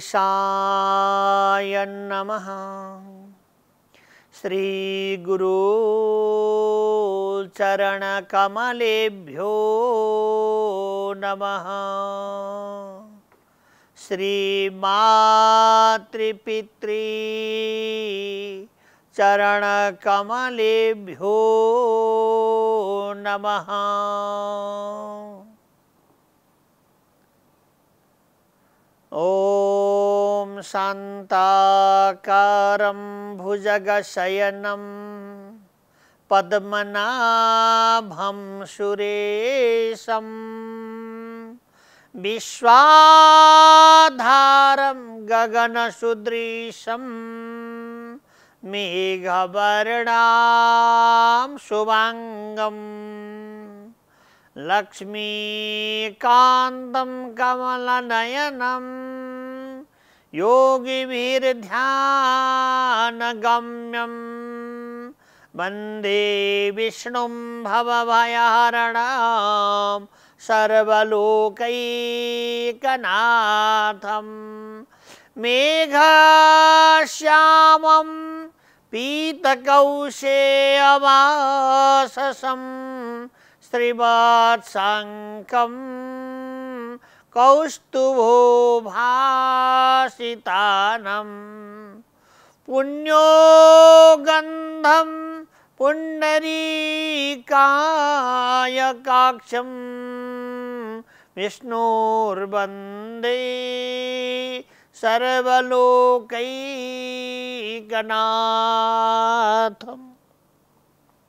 गणेशाय नमः कमलेभ्यो नमः चरण चरणकमलेभ्यो नमः ओ शांताकारं भुजगशयनं पद्मनाभं सुरेशं विश्वाधारं गगनसुदृशं मेघवर्णां शुभाङ्गम् लक्ष्मीकान्तं कमलनयनम् योगिभिर्ध्यानगम्यम् वन्दे विष्णुं भवभयहरणां सर्वलोकैकनाथं मेघश्यामं पीतकौशेयवाससं श्रीवत्सङ्कम् कौस्तुभो भासितानं पुण्यो गन्धं पुण्डरीकायकाक्षं विष्णोर्वन्दे सर्वलोकैकनाथम्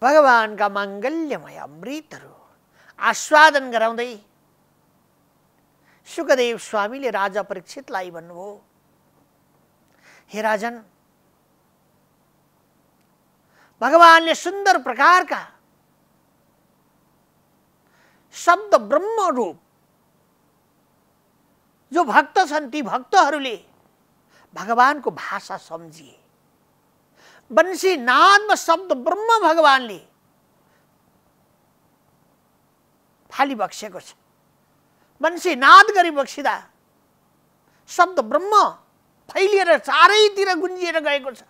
भगवान्का माङ्गल्यमय अमृतहरू आस्वादन गराउँदै सुखदेव स्वामी राजा परीक्षितलाई भो हे राजन भगवान ने सुंदर प्रकार का शब्द ब्रह्म रूप जो भक्त ती ती भगवान को भाषा समझिए वंशी में शब्द ब्रह्म भगवान ने फाली बक्स वंशी नाद गरी बक्सिँदा शब्द ब्रह्म फैलिएर चारैतिर गुन्जिएर गएको छ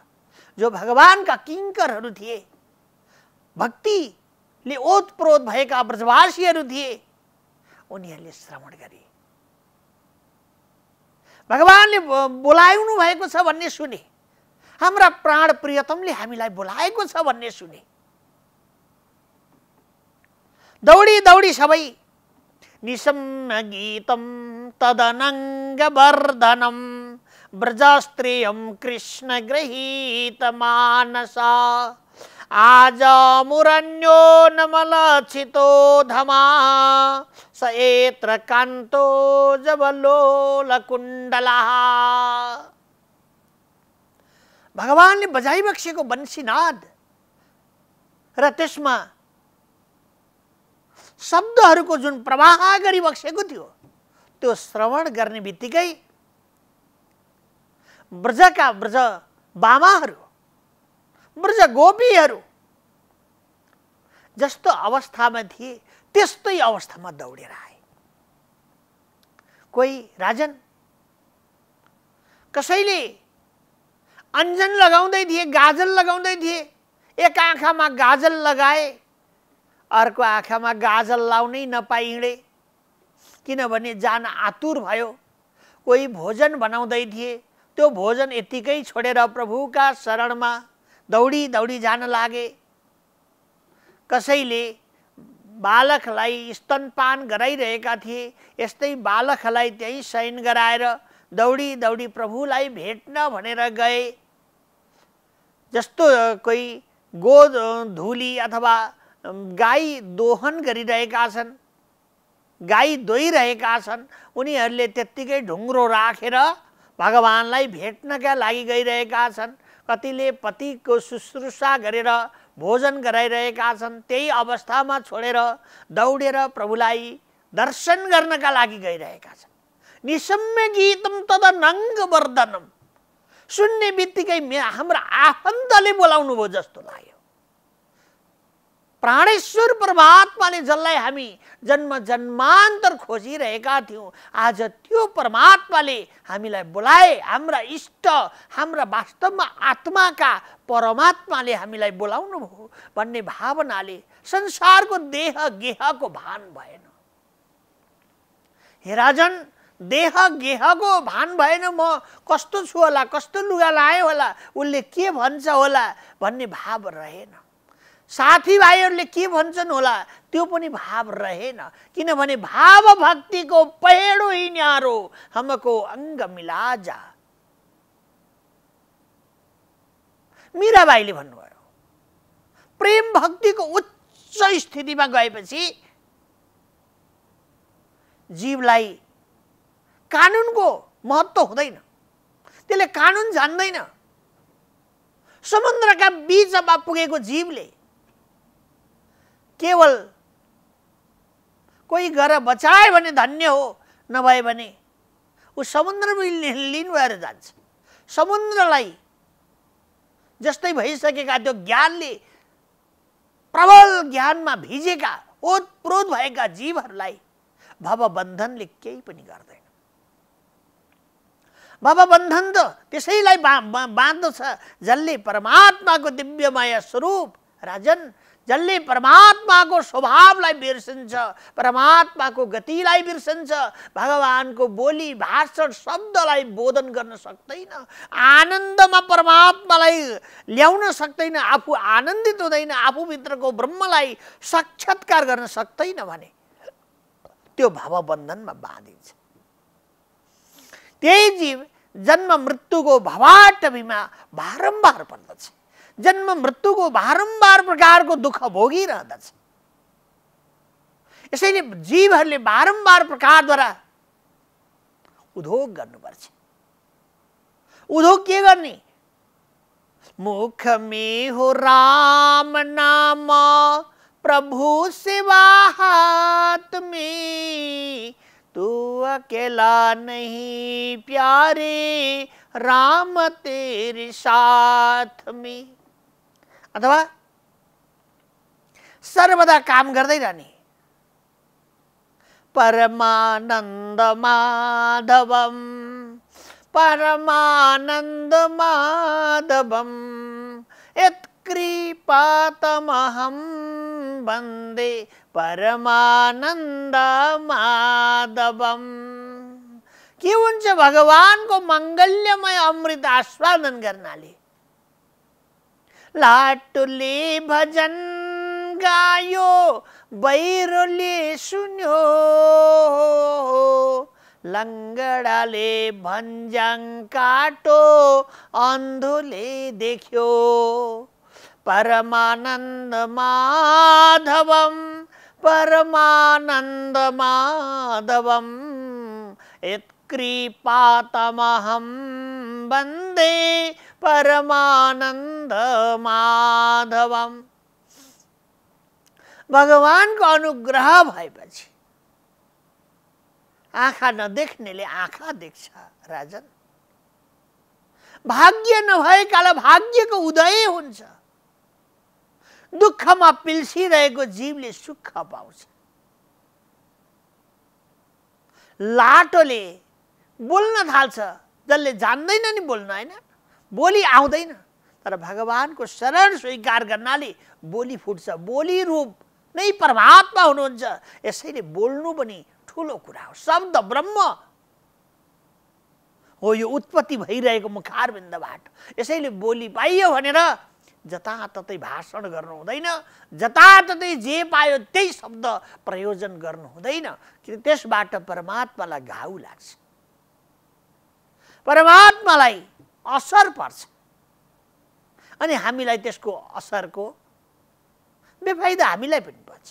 जो भगवान्का किङ्करहरू थिए भक्तिले ओतप्रोत भएका ब्रजवासीहरू थिए उनीहरूले श्रवण गरे भगवान्ले बोलाउनु भएको छ भन्ने सुने हाम्रा प्राण प्रियतमले हामीलाई बोलाएको छ भन्ने सुने दौडी दौडी सबै निशम्यगीतं तदनङ्गवर्धनं व्रजस्त्रियं मानसा आजामुरन्यो नमलक्षितो धमा स एत्र कान्तो जबलोलकुण्डलः भगवान ने बजाई बख्शे को बंसीनाद रतिस्मा शब्दहरूको जुन प्रवाह गरी बसेको थियो त्यो श्रवण गर्ने बित्तिकै ब्रजका ब्रज बामाहरू ब्रज गोपीहरू जस्तो अवस्थामा थिए त्यस्तै अवस्थामा दौडेर आए कोही राजन कसैले अन्जन लगाउँदै थिए गाजल लगाउँदै थिए एक आँखामा गाजल लगाए अर्को आँखामा गाजल लाउनै नपाई हिँडे किनभने जान आतुर भयो कोही भोजन बनाउँदै थिए त्यो भोजन यत्तिकै छोडेर प्रभुका शरणमा दौडी दौडी जान लागे कसैले बालकलाई स्तनपान गराइरहेका थिए यस्तै बालकलाई त्यहीँ शयन गराएर दौडी दौडी प्रभुलाई भेट्न भनेर गए जस्तो कोही गो धुली अथवा गाई दोहन गरिरहेका छन् गाई दोइरहेका छन् उनीहरूले त्यत्तिकै ढुङ्ग्रो राखेर रा, भगवान्लाई भेट्नका लागि गइरहेका छन् कतिले पतिको शुश्रूषा गरेर भोजन गराइरहेका छन् त्यही अवस्थामा छोडेर दौडेर प्रभुलाई दर्शन गर्नका लागि गइरहेका छन् निसम्य गीतम नङ्ग वर्धनम सुन्ने बित्तिकै हाम्रो आफन्तले बोलाउनु भयो जस्तो लाग्यो प्राणेश्वर परमात्माले जसलाई हामी जन्म जन्मान्तर खोजिरहेका थियौँ आज त्यो परमात्माले हामीलाई बोलाए हाम्रा इष्ट हाम्रा वास्तवमा आत्माका परमात्माले हामीलाई बोलाउनु भयो भन्ने भावनाले संसारको देह गेहको भान भएन हे राजन देह गेहको भान भएन म कस्तो छु होला कस्तो लुगा लाएँ होला उसले के भन्छ होला भन्ने भाव रहेन साथीभाइहरूले के भन्छन् होला त्यो पनि भाव रहेन किनभने भाव भक्तिको पहिरो यिनीहरू हमको अङ्ग मिलाजा मिराबाईले भन्नुभयो प्रेम भक्तिको उच्च स्थितिमा गएपछि जीवलाई कानुनको महत्त्व हुँदैन त्यसले कानुन जान्दैन समुद्रका बिचमा पुगेको जीवले केवल कोही गएर बचायो भने धन्य हो नभए भने ऊ समुद्रमा लिन भएर जान्छ समुद्रलाई जस्तै भइसकेका त्यो ज्ञानले प्रबल ज्ञानमा भिजेका ओतप्रोत भएका जीवहरूलाई भवबन्धनले केही पनि गर्दैन भवबन्धन त त्यसैलाई बाँध्दछ जसले परमात्माको दिव्यमय स्वरूप राजन जसले परमात्माको स्वभावलाई बिर्सिन्छ परमात्माको गतिलाई बिर्सिन्छ भगवान्को बोली भाषण शब्दलाई बोधन गर्न सक्दैन आनन्दमा परमात्मालाई ल्याउन सक्दैन आफू आनन्दित हुँदैन आफूभित्रको ब्रह्मलाई साक्षात्कार गर्न सक्दैन भने त्यो भवबन्धनमा बाँधिन्छ त्यही जीव जन्म मृत्युको भवाटबीमा बारम्बार पर्दछ जन्म मृत्यु को बारम्बार प्रकार दुख दुःख भोगिरहँदछ यसैले जीवर बारम्बार द्वारा उद्योग उद्योग के करने मुख में हो राम नाम प्रभु सेवा हाथ में तू अकेला नहीं प्यारे राम तेरे साथ में अथवा सर्वदा काम करते रहने परमानंद माधव परमानंद माधव यत्कृपातमहं वंदे परमानंद माधव कि भगवान को मंगल्यमय अमृत आस्वादन करना ली लाटुले भजन गायो बैरोले सुन्यो लङ्गडाले भंजंग काटो अन्धोले देख्यो परमानंद माधवम परमानंद माधवम यत्कृपातमहं वन्दे परमानंद माधवम भगवानको अनुग्रह भएपछि आँखा नदेख्नेले आँखा देख्छ राजन भाग्य नभएकालाई भाग्यको उदय हुन्छ दुःखमा पिल्सिरहेको जीवले सुख पाउँछ लाटोले बोल्न थाल्छ जसले जान्दैन नि बोल्न होइन बोली आउँदैन तर भगवान्को शरण स्वीकार गर्नाले बोली फुट्छ बोली रूप नै परमात्मा हुनुहुन्छ यसैले बोल्नु पनि ठुलो कुरा हो शब्द ब्रह्म हो यो उत्पत्ति भइरहेको मुखारबिन्दबाट यसैले बोली पाइयो भनेर जताततै भाषण गर्नु हुँदैन जताततै जे पायो त्यही शब्द प्रयोजन गर्नु हुँदैन किन त्यसबाट परमात्मालाई घाउ लाग्छ परमात्मालाई असर पर्छ अनि हामीलाई त्यसको असरको बेफाइदा हामीलाई पनि पर्छ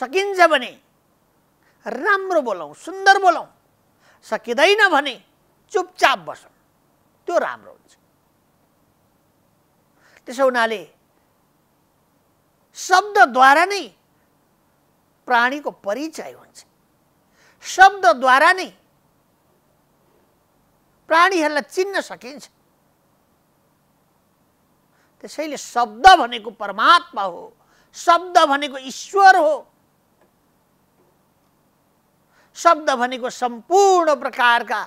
सकिन्छ भने राम्रो बोलाउँ सुन्दर बोलाउँ सकिँदैन भने चुपचाप बसौँ त्यो राम्रो हुन्छ त्यसो हुनाले शब्दद्वारा नै प्राणीको परिचय हुन्छ शब्दद्वारा नै प्राणीहरूलाई चिन्न सकिन्छ त्यसैले शब्द भनेको परमात्मा हो शब्द भनेको ईश्वर हो शब्द भनेको सम्पूर्ण प्रकारका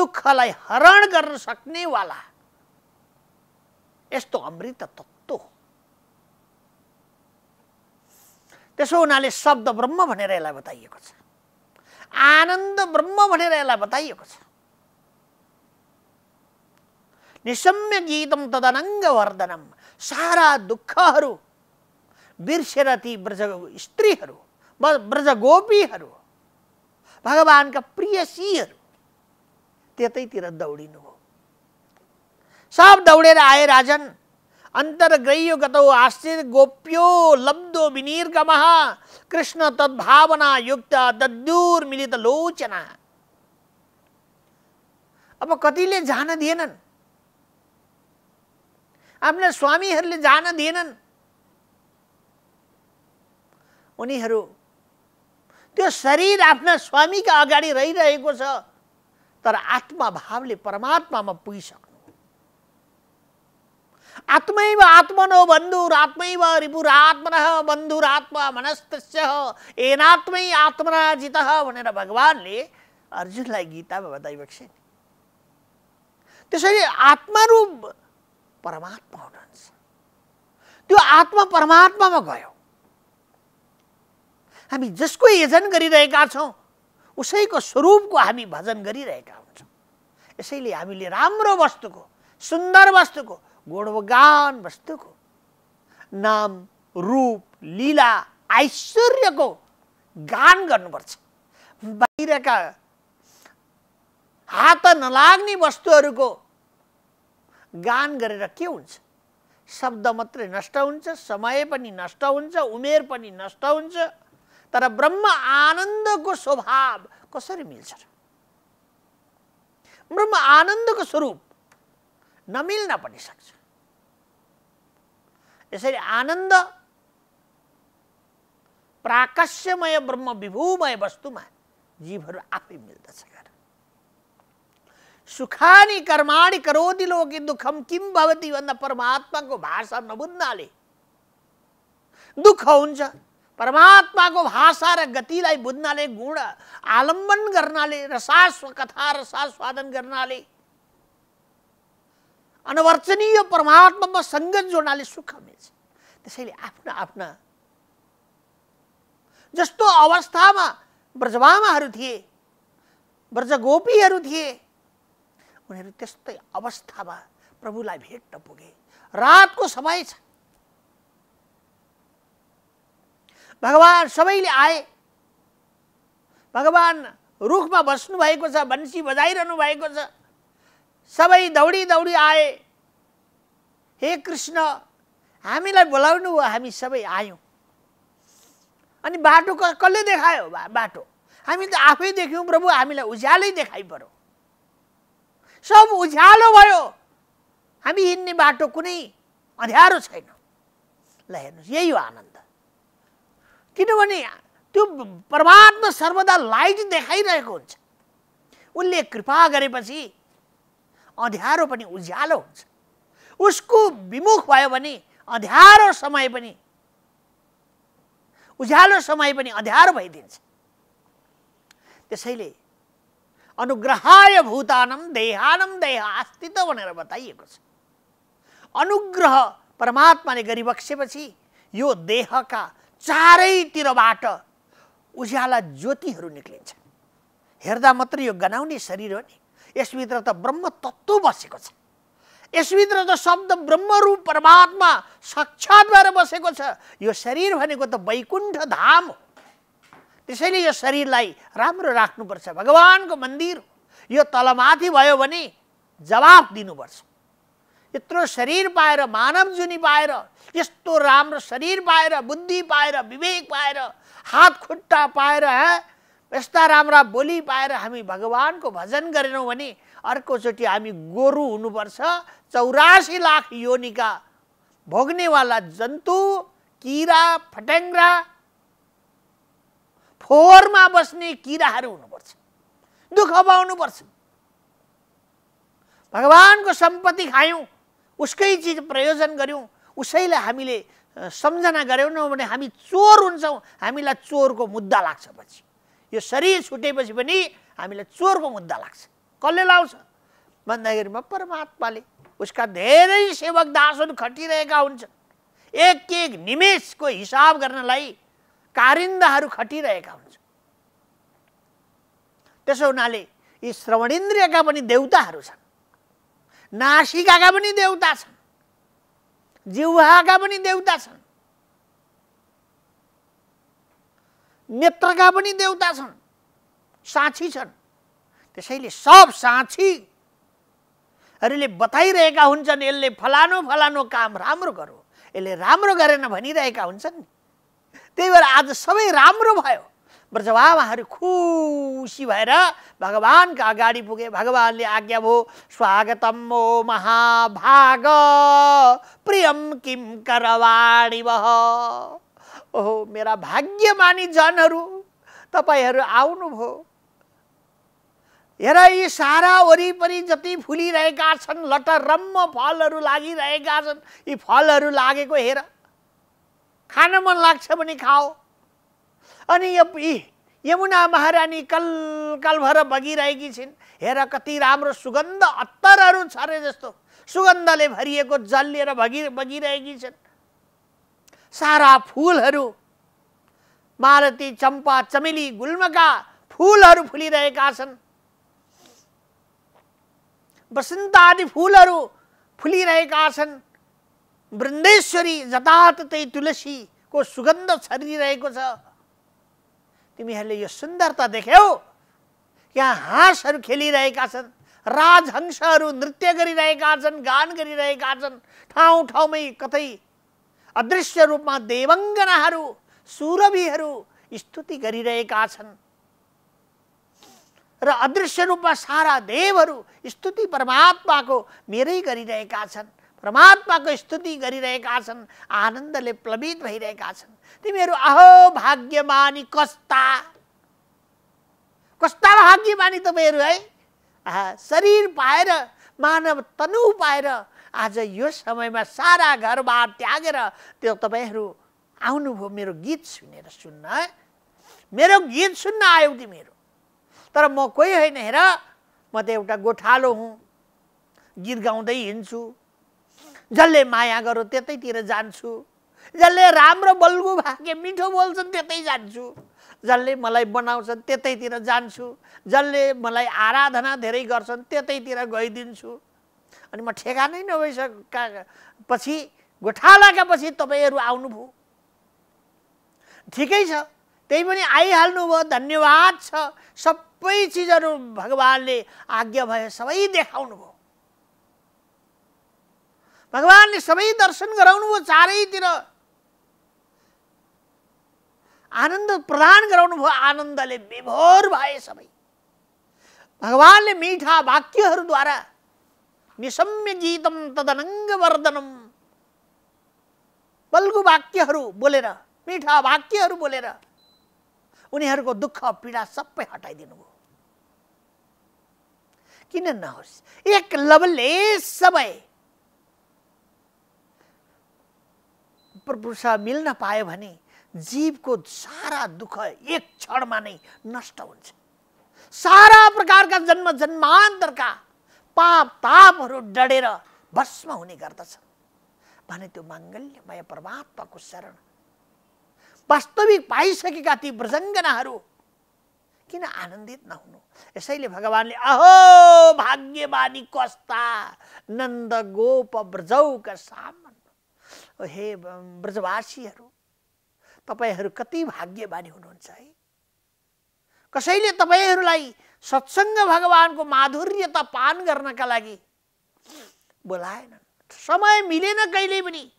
दुःखलाई हरण गर्न सक्नेवाला यस्तो अमृत तत्त्व हो त्यसो हुनाले शब्द ब्रह्म भनेर यसलाई बताइएको छ आनन्द ब्रह्म भनेर यसलाई बताइएको छ निशम्य गीतम वर्धनम सारा दुख बिर्सेर ती ब्रज स्त्री ब्रज का प्रिय प्रियसीहरू तीर दौड़ सब दौड़े आए राजन अंतर्ग्रह्य गतौ आश्रित गोप्यो लब्धो विनीर्गम कृष्ण तद्भावना युक्त तद्दूर मिलित लोचना अब कति जान दिएनन् आफ्ना स्वामीहरूले जान दिएनन् उनीहरू त्यो शरीर आफ्ना स्वामीका अगाडि रहिरहेको छ तर आत्माभावले परमात्मामा पुगिसक्नु आत्मैव आत्मनो बन्धुरात्मैव बन्धुर आत्मा मनस्तस्य एनात्मै आत्मना जित भनेर भगवान्ले अर्जुनलाई गीतामा बताइबक्से त्यसरी रूप परमात्मा हुनुहुन्छ त्यो आत्मा परमात्मामा गयो हामी जसको यजन गरिरहेका छौँ उसैको स्वरूपको हामी भजन गरिरहेका हुन्छौँ यसैले हामीले राम्रो वस्तुको सुन्दर वस्तुको गुणवगान वस्तुको नाम रूप लीला ऐश्वर्यको गान गर्नुपर्छ बाहिरका हात नलाग्ने वस्तुहरूको गान गरेर के हुन्छ शब्द मात्रै नष्ट हुन्छ समय पनि नष्ट हुन्छ उमेर पनि नष्ट हुन्छ तर ब्रह्म आनन्दको स्वभाव कसरी मिल्छ ब्रह्म आनन्दको स्वरूप नमिल्न पनि सक्छ यसरी आनन्द प्राकाश्यमय ब्रह्म विभूमय वस्तुमा जीवहरू आफै मिल्दछ సుఖాని కర్మాణి కరోతి లోకి దుఃఖం కిం भवति भन्दा परमात्माको भाषा नबुझ्नाले दुःख हुन्छ परमात्माको भाषा र गतिलाई बुझ्नाले गुण आलम्बन गर्नाले रसास्व कथा रसास्वादन गर्नाले अनवर्चनीय परमात्मामा सङ्गत जोड्नाले सुख मिल्छ त्यसैले आफ्ना आफ्ना जस्तो अवस्थामा ब्रजवामाहरू थिए ब्रजगोपीहरू थिए उनीहरू त्यस्तै अवस्थामा प्रभुलाई भेट्न पुगे रातको समय छ भगवान् सबैले आए भगवान् रुखमा बस्नु भएको छ बन्सी बजाइरहनु भएको छ सबै दौडी दौडी आए हे कृष्ण हामीलाई बोलाउनु हो हामी सबै आयौँ अनि बाटो कसले देखायो बाटो हामी त आफै देख्यौँ प्रभु हामीलाई उज्यालै देखाइ पऱ्यो सब उज्यालो भयो हामी हिँड्ने बाटो कुनै अँध्यारो छैन ल हेर्नुहोस् यही हो आनन्द किनभने त्यो परमात्मा सर्वदा लाइट देखाइरहेको हुन्छ उसले कृपा गरेपछि अँध्यारो पनि उज्यालो हुन्छ उसको विमुख भयो भने अँध्यारो समय पनि उज्यालो समय पनि अँध्यारो भइदिन्छ त्यसैले अनुग्रहाय भूतानम देहानम देह अस्तित्व भनेर बताइएको छ अनुग्रह परमात्माले गरिबक्सेपछि यो देहका चारैतिरबाट उज्याला ज्योतिहरू निक्लिन्छ हेर्दा मात्र यो गनाउने शरीर हो नि यसभित्र त ब्रह्म तत्त्व बसेको छ यसभित्र त शब्द ब्रह्मरूप परमात्मा साक्षात् भएर बसेको छ यो शरीर भनेको त वैकुण्ठ धाम हो त्यसैले यो शरीरलाई राम्रो राख्नुपर्छ भगवान्को मन्दिर यो तलमाथि भयो भने जवाफ दिनुपर्छ यत्रो शरीर पाएर मानव जुनी पाएर यस्तो राम्रो शरीर पाएर बुद्धि पाएर विवेक पाएर हात खुट्टा पाएर यस्ता राम्रा बोली पाएर हामी भगवान्को भजन गरेनौँ भने अर्कोचोटि हामी गोरु हुनुपर्छ चौरासी लाख योनिका भोग्नेवाला जन्तु किरा फट्याङ्ग्रा फोहोरमा बस्ने किराहरू हुनुपर्छ दुःख पाउनुपर्छ भगवान्को सम्पत्ति खायौँ उसकै चिज प्रयोजन गऱ्यौँ उसैलाई हामीले सम्झना गरेनौँ भने हामी चोर हुन्छौँ हामीलाई चोरको मुद्दा लाग्छ पछि यो शरीर छुटेपछि पनि हामीलाई चोरको मुद्दा लाग्छ कसले लाउँछ भन्दाखेरिमा परमात्माले उसका धेरै सेवक दासहरू खटिरहेका हुन्छन् एक एक निमेषको हिसाब गर्नलाई कारिन्दाहरू खटिरहेका हुन्छन् त्यसो हुनाले यी श्रवणेन्द्रियका पनि देउताहरू छन् नासिकाका पनि देउता छन् जिउहाका पनि देउता छन् नेत्रका पनि देउता छन् साक्षी छन् त्यसैले सब साक्षीहरूले बताइरहेका हुन्छन् यसले फलानो फलानो काम राम्रो गरो यसले राम्रो गरेन भनिरहेका हुन्छन् नि त्यही भएर आज सबै राम्रो भयो ब्रजबाबाहरू खुसी भएर भगवान्का अगाडि पुगे भगवान्ले आज्ञा भयो स्वागतम ओ महाभाग प्रियम किम करवाणी वह ओहो मेरा भाग्यमानी जनहरू तपाईँहरू आउनुभयो हेर यी सारा वरिपरि जति फुलिरहेका छन् लटरम्म फलहरू लागिरहेका छन् यी फलहरू लागेको हेर खान मन लाग्छ भने खाओ अनि यो यमुना महारानी कल कल भएर बगिरहेकी छिन् हेर कति राम्रो सुगन्ध अत्तरहरू छरे जस्तो सुगन्धले भरिएको जल लिएर भगि बगिरहेकी छन् सारा फुलहरू मारती, चम्पा चमेली गुल्मका फुलहरू फुलिरहेका छन् बसन्त आदि फुलहरू फुलिरहेका छन् वृन्देश्वरी जताततै तुलसीको सुगन्ध छरिरहेको छ तिमीहरूले यो सुन्दरता देख्यौ यहाँ हाँसहरू खेलिरहेका छन् राजहंसहरू नृत्य गरिरहेका छन् गान गरिरहेका छन् ठाउँ ठाउँमै कतै अदृश्य रूपमा देवङ्गनाहरू सुरभीहरू स्तुति गरिरहेका छन् र अदृश्य रूपमा सारा देवहरू स्तुति परमात्माको मेरै गरिरहेका छन् परमात्माको स्तुति गरिरहेका छन् आनन्दले प्लवित भइरहेका छन् तिमीहरू अहो भाग्यमानी कस्ता कस्ता भाग्यमानी तपाईँहरू है शरीर पाएर मानव तनु पाएर आज यो समयमा सारा घरबार त्यागेर त्यो तपाईँहरू आउनुभयो मेरो गीत सुनेर सुन्न मेरो गीत सुन्न आयौ तिमीहरू तर म कोही होइन हेर म त एउटा गोठालो हुँ गीत गाउँदै हिँड्छु जसले माया गर त्यतैतिर जान्छु जसले राम्रो बल्गु भाग्य मिठो बोल्छन् त्यतै जान्छु जसले मलाई बनाउँछन् त्यतैतिर जान्छु जसले मलाई आराधना धेरै गर्छन् त्यतैतिर गइदिन्छु अनि म ठेगानै नभइसकेका पछि गोठालाका पछि तपाईँहरू आउनुभयो ठिकै छ त्यही पनि आइहाल्नु भयो धन्यवाद छ सबै चिजहरू भगवान्ले आज्ञा भए सबै देखाउनु भयो भगवान्ले सबै दर्शन गराउनु भयो चारैतिर आनन्द प्रदान गराउनु भयो आनन्दले विभोर भए सबै भगवान्ले मिठा वाक्यहरूद्वारा निसम्य गीतम तदनङ्ग वर्धनम बल्गु वाक्यहरू बोलेर मिठा वाक्यहरू बोलेर उनीहरूको दुःख पीडा सबै हटाइदिनु भयो किन नहोस् एक लभले सबै प्रशंसा मिल्न पायो भने जीवको सारा दुःख एक क्षणमा नै नष्ट हुन्छ सारा प्रकारका जन्म जन्मान्तरका पाप तापहरू डढेर भस्म हुने गर्दछ भने त्यो माङ्गल्यमय परमात्माको शरण वास्तविक पाइसकेका ती प्रसङ्गनाहरू किन आनन्दित नहुनु यसैले भगवान्ले अहो भाग्यवाणी कस्ता नन्द गोप ब्रजौका साम हे ब्रजवासीहरू तपाईँहरू कति भाग्यवानी हुनुहुन्छ है कसैले तपाईँहरूलाई सत्सङ्ग भगवानको माधुर्यता पान गर्नका लागि बोलाएनन् समय मिलेन कहिले पनि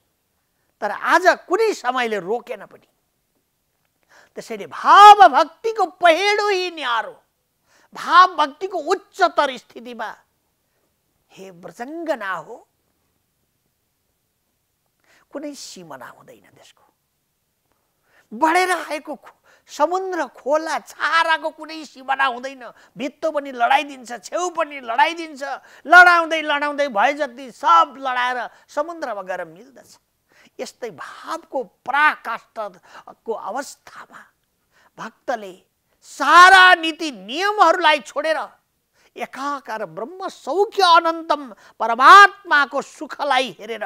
तर आज कुनै समयले रोकेन पनि त्यसैले भाव भावभक्तिको पहेँडो यी न्यारो भाव भावभक्तिको उच्चतर स्थितिमा हे ब्रजङ्गना हो कुनै सिमना हुँदैन त्यसको बढेर आएको समुद्र खोला छाराको कुनै सिमाना हुँदैन भित्तो पनि लडाइदिन्छ छेउ पनि लडाइदिन्छ लडाउँदै लडाउँदै भए जति सब लडाएर समुद्रमा गएर मिल्दछ यस्तै भावको पराकाष्ठको अवस्थामा भक्तले सारा नीति नियमहरूलाई छोडेर एकाकार ब्रह्म सौख्य अनन्तम परमात्माको सुखलाई हेरेर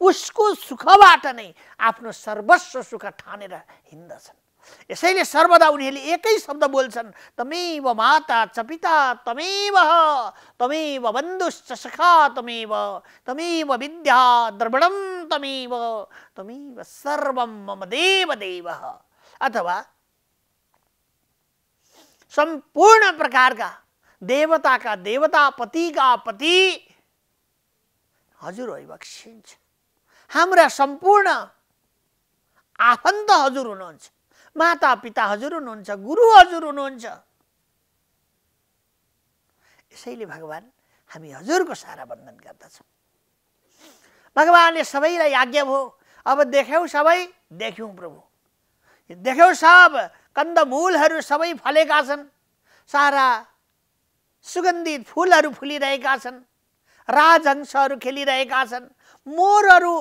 उसको सुखबाट नै आफ्नो सर्वस्व सुख ठानेर हिँड्दछन् यसैले सर्वदा उनीहरूले एकै शब्द बोल्छन् तमेव माता चपिता तमेव तमेव बन्धुश्च सखा तमेव तमेव विद्या द्रवणम तमेव तमेव सर्वम मम देव देव अथवा सम्पूर्ण प्रकारका देवताका देवता पतिका पति हजुर अभिवक्षिन्छ हाम्रा सम्पूर्ण आफन्त हजुर हुनुहुन्छ माता पिता हजुर हुनुहुन्छ गुरु हजुर हुनुहुन्छ यसैले भगवान् हामी हजुरको सारा वन्दन गर्दछौँ भगवान्ले सबैलाई आज्ञा भयो अब देख्यौँ सबै देख्यौँ प्रभु देख्यौँ सब कन्दमूलहरू सबै फलेका छन् सारा सुगन्धित फुलहरू फुलिरहेका छन् राजहंशहरू खेलिरहेका छन् मोरहरू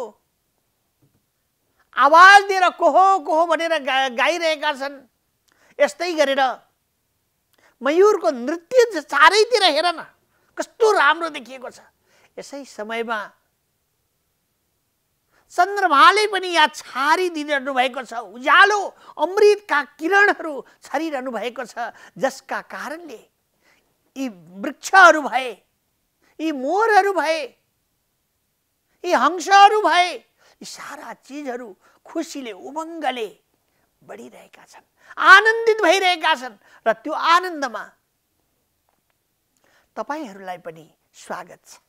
आवाज दिएर कोहो कोहो भनेर गा गाइरहेका छन् यस्तै गरेर मयुरको नृत्य चारैतिर हेर न कस्तो राम्रो देखिएको छ यसै समयमा चन्द्रमाले पनि यहाँ छारिदिइरहनु भएको छ उज्यालो अमृतका किरणहरू छरिरहनु भएको छ जसका कारणले यी वृक्षहरू भए यी मोरहरू भए यी हंसहरू भए यी सारा चिजहरू खुसीले उमङ्गले बढिरहेका छन् आनन्दित भइरहेका छन् र त्यो आनन्दमा तपाईँहरूलाई पनि स्वागत छ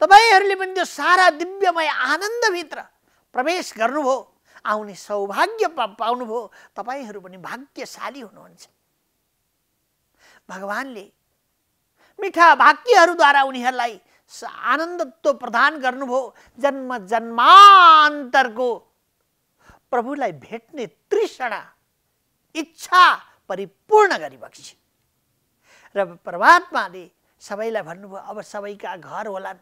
तपाईँहरूले पनि त्यो सारा दिव्यमय आनन्दभित्र प्रवेश गर्नुभयो आउने सौभाग्य पाउनुभयो तपाईँहरू पनि भाग्यशाली हुनुहुन्छ भगवान्ले मिठा वाक्यहरूद्वारा उनीहरूलाई आनन्दत्व प्रदान गर्नुभयो जन्म जन्मान्तरको प्रभुलाई भेट्ने तृष्णा इच्छा परिपूर्ण गरिबक्सी र परमात्माले सबैलाई भन्नुभयो अब सबैका घर होलान्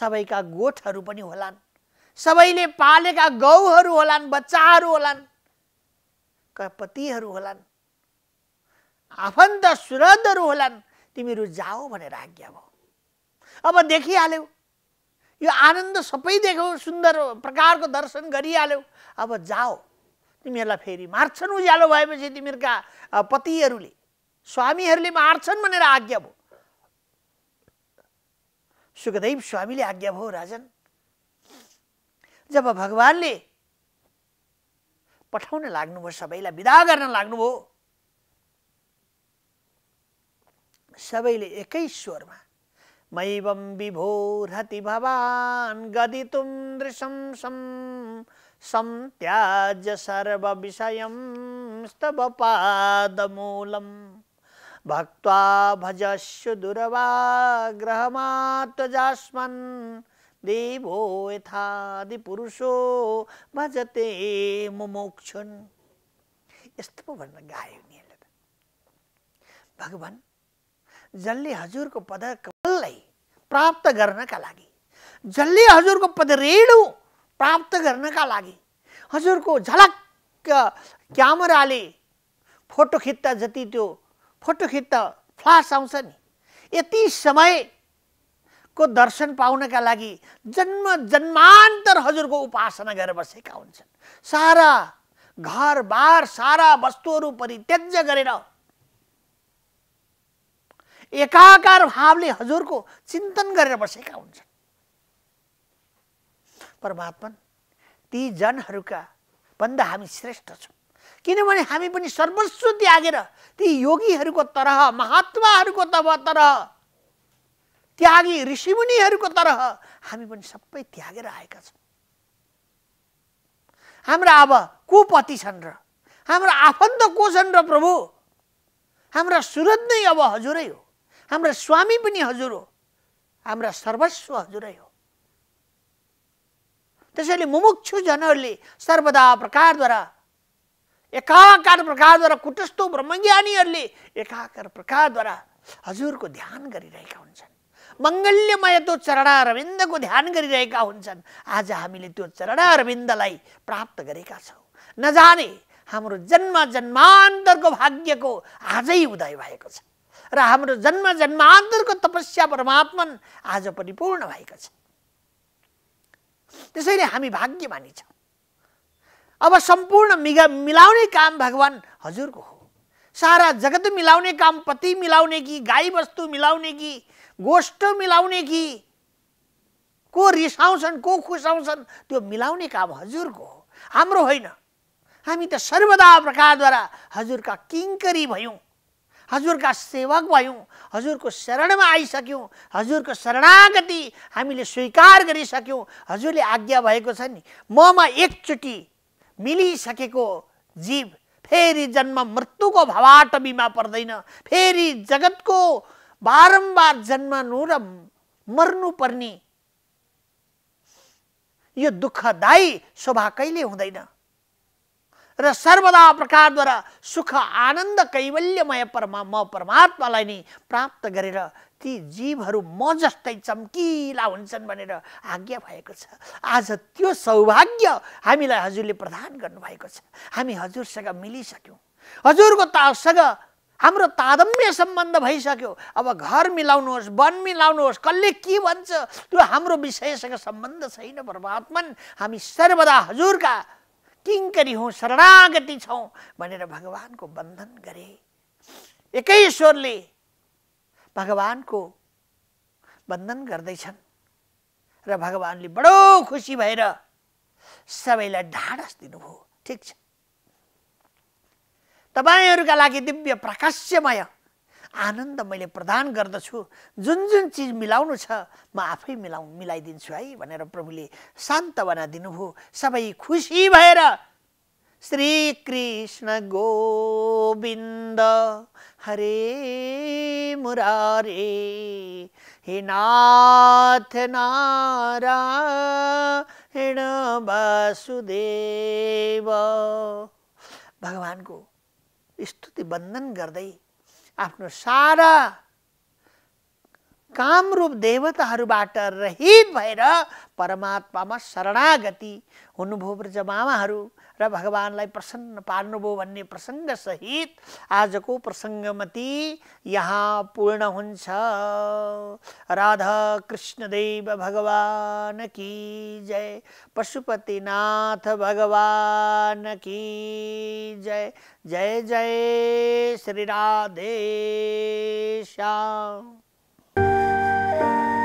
सबैका गोठहरू पनि होलान् सबैले पालेका गौहरू होलान् बच्चाहरू होलान् कपतिहरू होलान् आफन्त सुरदहरू होलान् तिमीहरू जाओ भनेर आज्ञा भयो अब देखिहाल्यौ यो आनन्द सबै देख्यौ सुन्दर प्रकारको दर्शन गरिहाल्यौ अब जाओ तिमीहरूलाई फेरि मार्छन् उज्यालो भएपछि तिमीहरूका पतिहरूले स्वामीहरूले मार्छन् भनेर आज्ञा भयो सुखदेव स्वामीले आज्ञा भयो राजन जब भगवान्ले पठाउन लाग्नुभयो सबैलाई विदा गर्न लाग्नुभयो सबैले एकै स्वरमा मैवं विभोर्हति भवान् गदितुं दृशं सं त्याज सर्वविषयं स्तव पादमूलं भक्त्वा भजस्यु दुरवाग्रहमात्वजास्मन् देवो यथादिपुरुषो भजते मुमुक्षुन् यस्तो पो भनेर गायो नि भगवान् जसले हजुरको पद प्राप्त गर्नका लागि जसले हजुरको पदरेणु प्राप्त गर्नका लागि हजुरको झलक क्यामराले फोटो खिच्दा जति त्यो फोटो खिच्दा फ्लास आउँछ नि यति समयको दर्शन पाउनका लागि जन्म जन्मान्तर हजुरको उपासना गरेर बसेका हुन्छन् सारा घर सारा वस्तुहरू परित्याज्य गरेर एकाकार भावले हजुरको चिन्तन गरेर बसेका हुन्छन् परमात्मा ती जनहरूका भन्दा हामी श्रेष्ठ छौँ किनभने हामी पनि सर्वस्व त्यागेर ती योगीहरूको तरह महात्माहरूको तब तरह त्यागी ऋषिमुनिहरूको तरह हामी पनि सबै त्यागेर आएका छौँ हाम्रा अब को पति छन् र हाम्रा आफन्त को छन् र प्रभु हाम्रा सुरत नै अब हजुरै हो हाम्रो स्वामी पनि हजुर हो हाम्रा सर्वस्व हजुरै हो त्यसैले मुमुक्षु जनहरूले सर्वदा प्रकारद्वारा एकाकार प्रकारद्वारा कुटस्थो ब्रह्मज्ञानीहरूले एकाकार प्रकारद्वारा हजुरको ध्यान गरिरहेका हुन्छन् मङ्गल्यमय त्यो चरणा अरविन्दको ध्यान गरिरहेका हुन्छन् आज हामीले त्यो चरणा अरविन्दलाई प्राप्त गरेका छौँ नजाने हाम्रो जन्म जन्मान्तरको भाग्यको आजै उदय भएको छ र हाम्रो जन्म जन्मान्तरको तपस्या परमात्मन आज परिपूर्ण भएको छ त्यसैले हामी भाग्यमानी छौँ अब सम्पूर्ण मिगा मिलाउने काम भगवान् हजुरको हो सारा जगत मिलाउने काम पति मिलाउने कि गाई वस्तु मिलाउने कि गोष्ठ मिलाउने कि को रिसाउँछन् को खुसाउँछन् त्यो मिलाउने काम हजुरको हो हाम्रो होइन हामी त सर्वदा प्रकारद्वारा हजुरका किङ्करी भयौँ हजुरका सेवक भयौँ हजुरको शरणमा आइसक्यौँ हजुरको शरणागति हामीले स्वीकार गरिसक्यौँ हजुरले आज्ञा भएको छ नि ममा एकचोटि मिलिसकेको जीव फेरि जन्म मृत्युको बिमा पर्दैन फेरि जगतको बारम्बार जन्मनु र मर्नु पर्ने यो दुःखदायी शोभा कहिले हुँदैन र सर्वदा प्रकारद्वारा सुख आनन्द कैवल्यमय परमा म परमात्मालाई नै प्राप्त गरेर ती जीवहरू म जस्तै चम्किला हुन्छन् भनेर आज्ञा भएको छ आज त्यो सौभाग्य हामीलाई हजुरले प्रदान गर्नुभएको छ हामी हजुरसँग मिलिसक्यौँ हजुरको तासँग हाम्रो तादम्य सम्बन्ध भइसक्यो अब घर मिलाउनुहोस् वन मिलाउनुहोस् कसले के भन्छ त्यो हाम्रो विषयसँग सम्बन्ध छैन परमात्मन हामी सर्वदा हजुरका किङ्करी हौँ शरणागति छौँ भनेर भगवान्को बन्धन गरे एकै स्वरले भगवान्को बन्धन गर्दैछन् र भगवान्ले बडो खुसी भएर सबैलाई ढाडस दिनुभयो ठिक छ तपाईँहरूका लागि दिव्य प्रकाशमय आनन्द मैले प्रदान गर्दछु जुन जुन चिज मिलाउनु छ म आफै मिलाउ मिलाइदिन्छु है भनेर प्रभुले सान्तवना दिनुभयो सबै खुसी भएर श्री कृष्ण गोविन्द हरे मुरारे हे नाथ नारायण वासुदेव भगवान्को स्तुति वन्दन गर्दै आफ्नो सारा कामरूप देवताहरूबाट रहित भएर परमात्मामा शरणागति हुनुभयो ब्रजमामाहरू रगवान भगवान्लाई प्रसन्न भसंग सहित आज को प्रसंगमती यहाँ पूर्ण हो राधा कृष्णदेव भगवान की जय पशुपतिनाथ भगवान की जय जय जय श्री राधे श्याम